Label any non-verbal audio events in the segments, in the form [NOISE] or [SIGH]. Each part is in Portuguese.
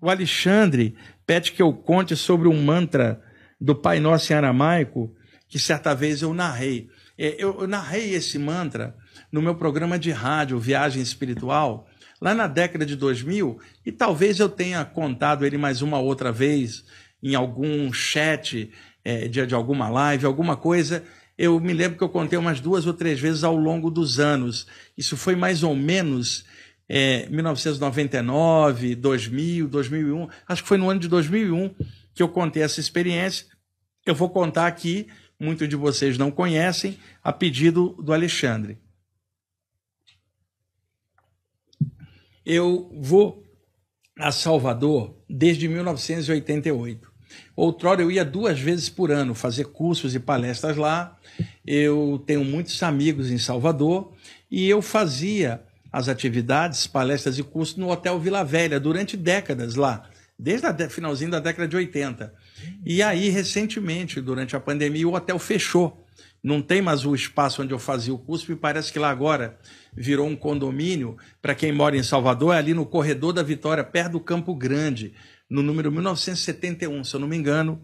O Alexandre pede que eu conte sobre um mantra do Pai Nosso em aramaico que certa vez eu narrei. É, eu, eu narrei esse mantra no meu programa de rádio Viagem Espiritual, lá na década de 2000, e talvez eu tenha contado ele mais uma outra vez em algum chat é, de, de alguma live, alguma coisa. Eu me lembro que eu contei umas duas ou três vezes ao longo dos anos. Isso foi mais ou menos é, 1999, 2000, 2001. Acho que foi no ano de 2001 que eu contei essa experiência. Eu vou contar aqui, muitos de vocês não conhecem, a pedido do Alexandre. Eu vou a Salvador desde 1988. Outrora eu ia duas vezes por ano fazer cursos e palestras lá. Eu tenho muitos amigos em Salvador e eu fazia as atividades, palestras e cursos no Hotel Vila Velha durante décadas lá, desde o finalzinho da década de 80. E aí, recentemente, durante a pandemia, o hotel fechou. Não tem mais o espaço onde eu fazia o curso, e parece que lá agora virou um condomínio. Para quem mora em Salvador, é ali no Corredor da Vitória, perto do Campo Grande, no número 1971, se eu não me engano,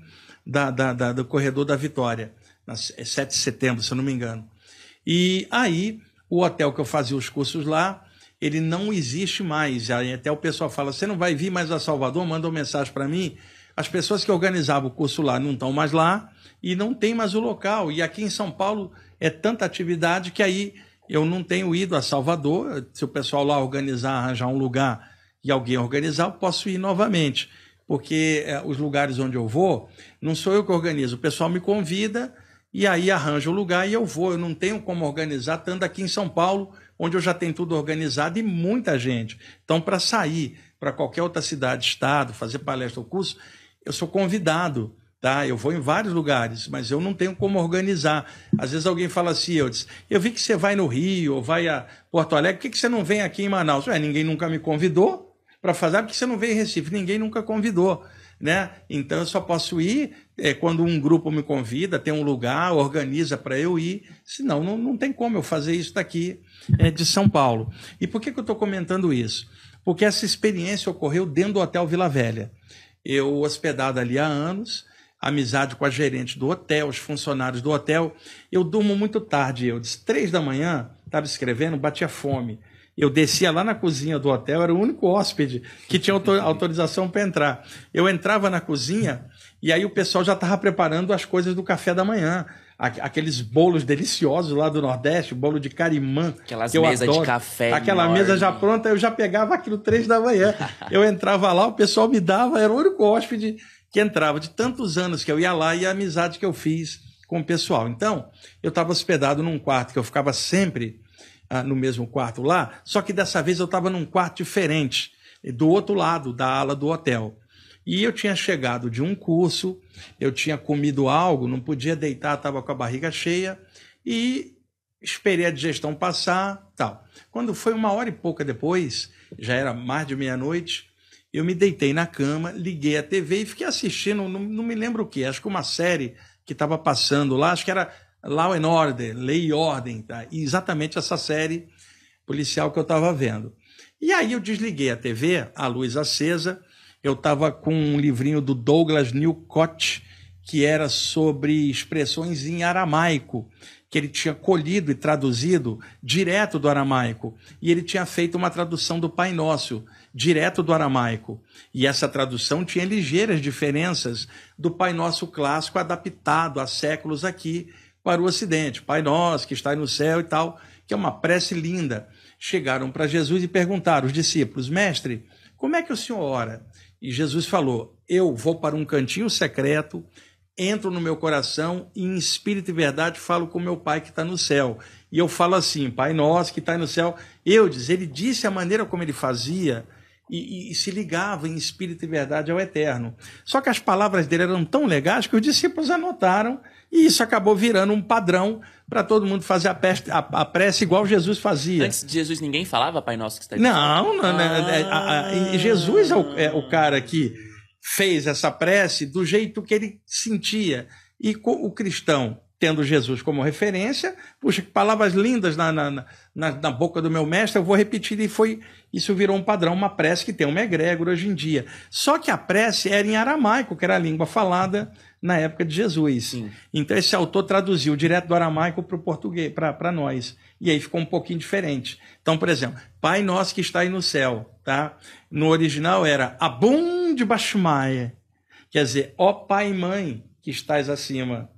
da, da, da do Corredor da Vitória, na, 7 é de setembro, se eu não me engano. E aí o hotel que eu fazia os cursos lá, ele não existe mais. Até o pessoal fala: você não vai vir mais a Salvador? Manda uma mensagem para mim. As pessoas que organizavam o curso lá não estão mais lá e não tem mais o local. E aqui em São Paulo é tanta atividade que aí eu não tenho ido a Salvador. Se o pessoal lá organizar, arranjar um lugar e alguém organizar, eu posso ir novamente. Porque eh, os lugares onde eu vou, não sou eu que organizo. O pessoal me convida, e aí arranjo o lugar e eu vou. Eu não tenho como organizar, tanto aqui em São Paulo, onde eu já tenho tudo organizado e muita gente. Então, para sair para qualquer outra cidade, estado, fazer palestra ou curso, eu sou convidado. Tá? Eu vou em vários lugares, mas eu não tenho como organizar. Às vezes alguém fala assim, eu, disse, eu vi que você vai no Rio, ou vai a Porto Alegre, por que, que você não vem aqui em Manaus? Ué, ninguém nunca me convidou para fazer, por que você não vem em Recife? Ninguém nunca convidou né? Então eu só posso ir é, quando um grupo me convida, tem um lugar, organiza para eu ir, senão não, não tem como eu fazer isso daqui é, de São Paulo. E por que, que eu estou comentando isso? Porque essa experiência ocorreu dentro do Hotel Vila Velha. Eu hospedado ali há anos, amizade com a gerente do hotel, os funcionários do hotel. Eu durmo muito tarde, eu, de três da manhã, estava escrevendo, batia fome. Eu descia lá na cozinha do hotel, era o único hóspede que tinha [LAUGHS] autorização para entrar. Eu entrava na cozinha e aí o pessoal já estava preparando as coisas do café da manhã. Aqueles bolos deliciosos lá do Nordeste, bolo de carimã. Aquelas mesas de café. Aquela enorme. mesa já pronta, eu já pegava aquilo três da manhã. [LAUGHS] eu entrava lá, o pessoal me dava, era o único hóspede que entrava. De tantos anos que eu ia lá e a amizade que eu fiz com o pessoal. Então, eu estava hospedado num quarto que eu ficava sempre ah, no mesmo quarto lá, só que dessa vez eu estava num quarto diferente, do outro lado da ala do hotel. E eu tinha chegado de um curso, eu tinha comido algo, não podia deitar, estava com a barriga cheia e esperei a digestão passar, tal. Quando foi uma hora e pouca depois, já era mais de meia-noite, eu me deitei na cama, liguei a TV e fiquei assistindo, não, não me lembro o que, acho que uma série que estava passando lá, acho que era Law and Order, Lei e Ordem, tá? E exatamente essa série policial que eu estava vendo. E aí eu desliguei a TV, a luz acesa, eu estava com um livrinho do Douglas Newcott, que era sobre expressões em aramaico, que ele tinha colhido e traduzido direto do aramaico, e ele tinha feito uma tradução do Pai Nosso, direto do aramaico. E essa tradução tinha ligeiras diferenças do Pai Nosso clássico adaptado há séculos aqui para o Ocidente, Pai Nosso que está no céu e tal, que é uma prece linda. Chegaram para Jesus e perguntaram os discípulos: Mestre, como é que o senhor ora? E Jesus falou: Eu vou para um cantinho secreto, entro no meu coração e em espírito e verdade falo com meu Pai que está no céu. E eu falo assim: Pai Nosso que está no céu. Eu diz, ele disse a maneira como ele fazia e, e, se ligava em espírito e verdade ao eterno. Só que as palavras dele eram tão legais que os discípulos anotaram e isso acabou virando um padrão para todo mundo fazer a, peste, a, a, prece igual Jesus fazia. Antes de Jesus ninguém falava Pai Nosso que está aqui. Não, não, ah. a, Jesus é o, é o, cara que fez essa prece do jeito que ele sentia. E o cristão tendo Jesus como referência, puxa, que palavras lindas na, na, na, na, boca do meu mestre, eu vou repetir, e foi isso virou um padrão, uma prece que tem uma egrégora hoje em dia. Só que a prece era em aramaico, que era a língua falada na época de Jesus. Sim. Então esse autor traduziu direto do aramaico para o português, para nós. E aí ficou um pouquinho diferente. Então, por exemplo, Pai Nosso que está aí no céu, tá? No original era Abum de Bashmaia, quer dizer, ó Pai e Mãe que estás acima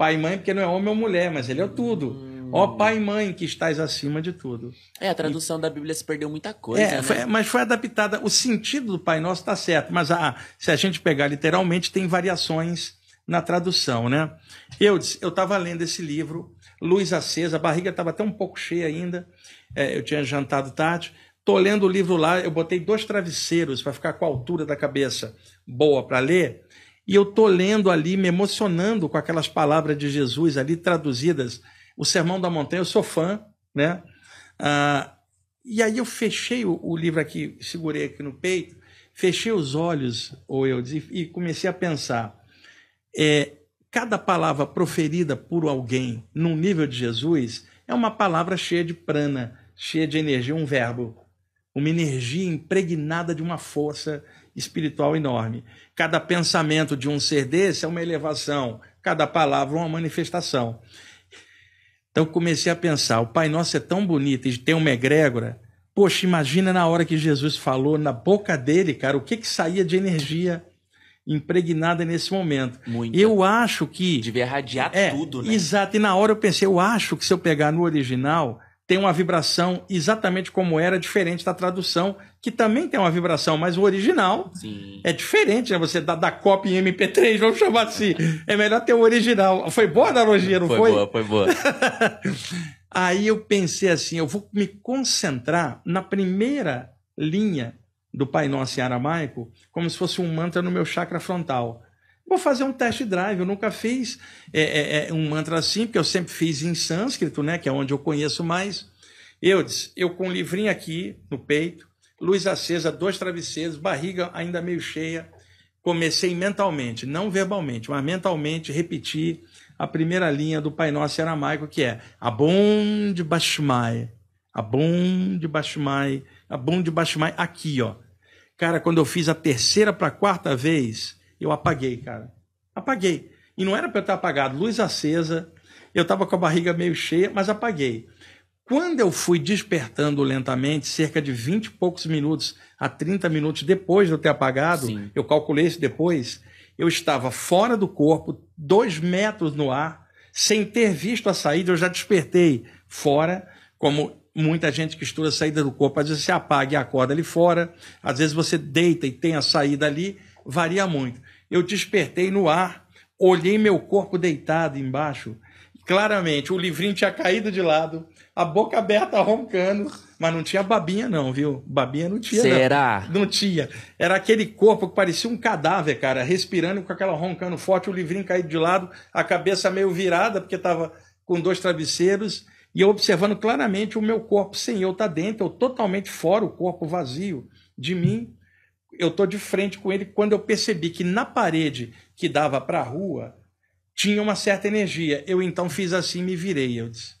pai e mãe, porque não é homem ou mulher, mas ele é tudo. Hum. Ó pai e mãe que estás acima de tudo. É, a tradução e... da Bíblia se perdeu muita coisa. É, né? foi, mas foi adaptada. O sentido do Pai Nosso está certo, mas a, se a gente pegar literalmente, tem variações na tradução, né? Eu eu estava lendo esse livro, Luz Acesa, a barriga estava até um pouco cheia ainda, é, eu tinha jantado tarde. Tô lendo o livro lá, eu botei dois travesseiros para ficar com a altura da cabeça boa para ler e eu tô lendo ali, me emocionando com aquelas palavras de Jesus ali traduzidas, o Sermão da Montanha, eu sou fã, né? Ah, e aí eu fechei o, o, livro aqui, segurei aqui no peito, fechei os olhos, ou eu e comecei a pensar. É, cada palavra proferida por alguém num nível de Jesus é uma palavra cheia de prana, cheia de energia, um verbo, uma energia impregnada de uma força, espiritual enorme. Cada pensamento de um ser desse é uma elevação, cada palavra uma manifestação. Então comecei a pensar, o Pai Nosso é tão bonito e tem uma egrégora. Poxa, imagina na hora que Jesus falou, na boca dele, cara, o que que saía de energia impregnada nesse momento. Muito. Eu acho que... Devia radiar é, tudo, né? Exato, e na hora eu pensei, eu acho que se eu pegar no original tem uma vibração exatamente como era, diferente da tradução, que também tem uma vibração, mas o original Sim. é diferente, né? Você dá da copy em MP3, vamos chamar assim. é melhor ter o original. Foi boa a analogia, não foi? Foi boa, foi boa. [LAUGHS] Aí eu pensei assim, eu vou me concentrar na primeira linha do Pai Nosso em aramaico, como se fosse um mantra no meu chakra frontal. Vou fazer um test drive. Eu nunca fiz é, é, é, um mantra assim, porque eu sempre fiz em sânscrito, né? Que é onde eu conheço mais. Eu disse, eu com um livrinho aqui no peito, luz acesa, dois travesseiros, barriga ainda meio cheia. Comecei mentalmente, não verbalmente, mas mentalmente repetir a primeira linha do Pai Nosso Aramaico, que é Abon de Bashmai, Abon de Bashmai, Abon de Bashmai, aqui, ó. Cara, quando eu fiz a terceira para a quarta vez, eu apaguei, cara. Apaguei. E não era para eu estar apagado, luz acesa, eu estava com a barriga meio cheia, mas apaguei. Quando eu fui despertando lentamente, cerca de 20 e poucos minutos a 30 minutos depois de eu ter apagado, Sim. eu calculei isso depois, eu estava fora do corpo, dois metros no ar, sem ter visto a saída, eu já despertei fora, como muita gente que estuda a saída do corpo, às vezes você apaga e acorda ali fora, às vezes você deita e tem a saída ali, varia muito. Eu despertei no ar, olhei meu corpo deitado embaixo. Claramente, o livrinho tinha caído de lado, a boca aberta roncando, mas não tinha babinha, não, viu? Babinha não tinha. Será? Não, não tinha. Era aquele corpo que parecia um cadáver, cara, respirando com aquela roncando forte, o livrinho caído de lado, a cabeça meio virada, porque estava com dois travesseiros, e eu observando claramente o meu corpo sem eu estar tá dentro, eu totalmente fora, o corpo vazio de mim eu tô de frente com ele quando eu percebi que na parede que dava para a rua tinha uma certa energia. Eu então fiz assim, me virei, eu disse.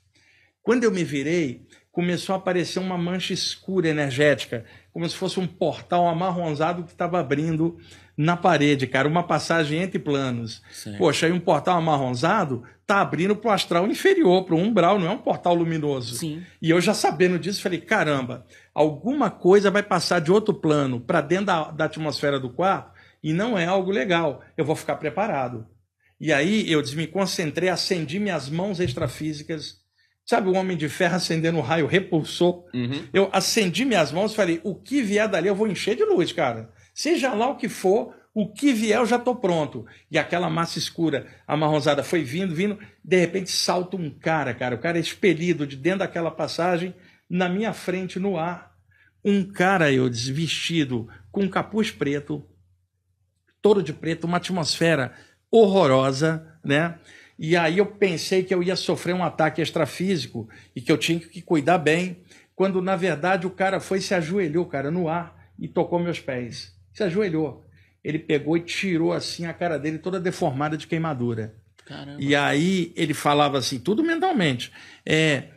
Quando eu me virei, começou a aparecer uma mancha escura energética, como se fosse um portal amarronzado que estava abrindo na parede, cara, uma passagem entre planos. Poxa, aí um portal amarronzado tá abrindo para o astral inferior, para o umbral, não é um portal luminoso. Sim. E eu já sabendo disso, falei: caramba, alguma coisa vai passar de outro plano para dentro da, da atmosfera do quarto e não é algo legal. Eu vou ficar preparado. E aí eu me concentrei, acendi minhas mãos extrafísicas. Sabe o homem de ferro acendendo um raio repulsor? Uhum. Eu acendi minhas mãos e falei: o que vier dali eu vou encher de luz, cara. Seja lá o que for, o que vier eu já estou pronto. E aquela massa escura amarronzada foi vindo, vindo, de repente salta um cara, cara, o cara é expelido de dentro daquela passagem, na minha frente, no ar, um cara, eu desvestido, com um capuz preto, todo de preto, uma atmosfera horrorosa, né? E aí eu pensei que eu ia sofrer um ataque extrafísico e que eu tinha que cuidar bem, quando na verdade o cara foi se ajoelhou, cara, no ar e tocou meus pés. Se ajoelhou ele pegou e tirou assim a cara dele toda deformada de queimadura. Caramba. E aí ele falava assim, tudo mentalmente. É,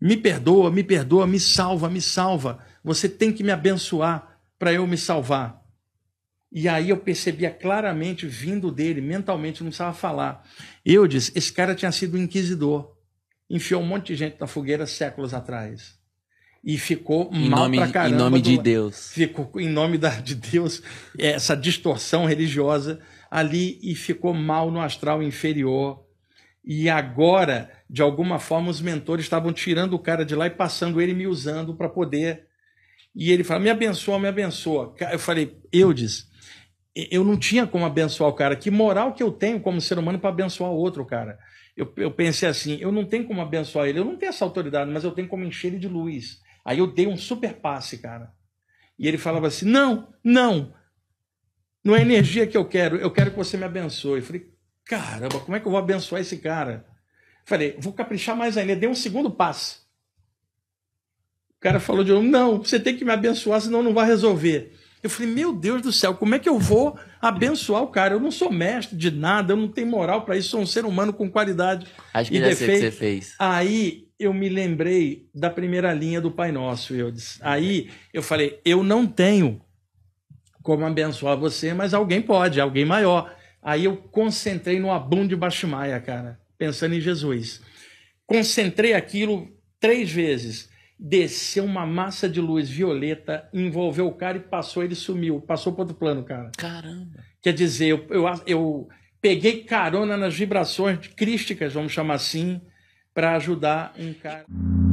me perdoa, me perdoa, me salva, me salva. Você tem que me abençoar para eu me salvar. E aí eu percebia claramente vindo dele, mentalmente, não precisava falar. Eu disse, esse cara tinha sido um inquisidor. Enfiou um monte de gente na fogueira séculos atrás e ficou em mal nome, pra caramba. Em nome de do, Deus. Ficou em nome da, de Deus, essa distorção religiosa ali e ficou mal no astral inferior. E agora, de alguma forma, os mentores estavam tirando o cara de lá e passando ele me usando para poder. E ele fala: me abençoa, me abençoa. Eu falei: eu disse, eu não tinha como abençoar o cara. Que moral que eu tenho como ser humano para abençoar outro cara? Eu, eu pensei assim: eu não tenho como abençoar ele, eu não tenho essa autoridade, mas eu tenho como encher ele de luz. Aí eu dei um super passe, cara. E ele falava assim: não, não, não é energia que eu quero, eu quero que você me abençoe. Eu falei: caramba, como é que eu vou abençoar esse cara? Eu falei: vou caprichar mais ainda. Eu dei um segundo passe. O cara falou de novo: não, você tem que me abençoar, senão não vai resolver. Eu falei: meu Deus do céu, como é que eu vou abençoar o cara? Eu não sou mestre de nada, eu não tenho moral para isso, sou um ser humano com qualidade. Acho que e já defeito. sei o que você fez. Aí eu me lembrei da primeira linha do Pai Nosso. Eu disse, aí eu falei, eu não tenho como abençoar você, mas alguém pode, alguém maior. Aí eu concentrei no Abum de Baixumaia, cara, pensando em Jesus. Concentrei aquilo três vezes. Desceu uma massa de luz violeta, envolveu o cara e passou, ele sumiu. Passou para outro plano, cara. Caramba. Quer dizer, eu, eu, eu peguei carona nas vibrações crísticas, vamos chamar assim, para ajudar um cara.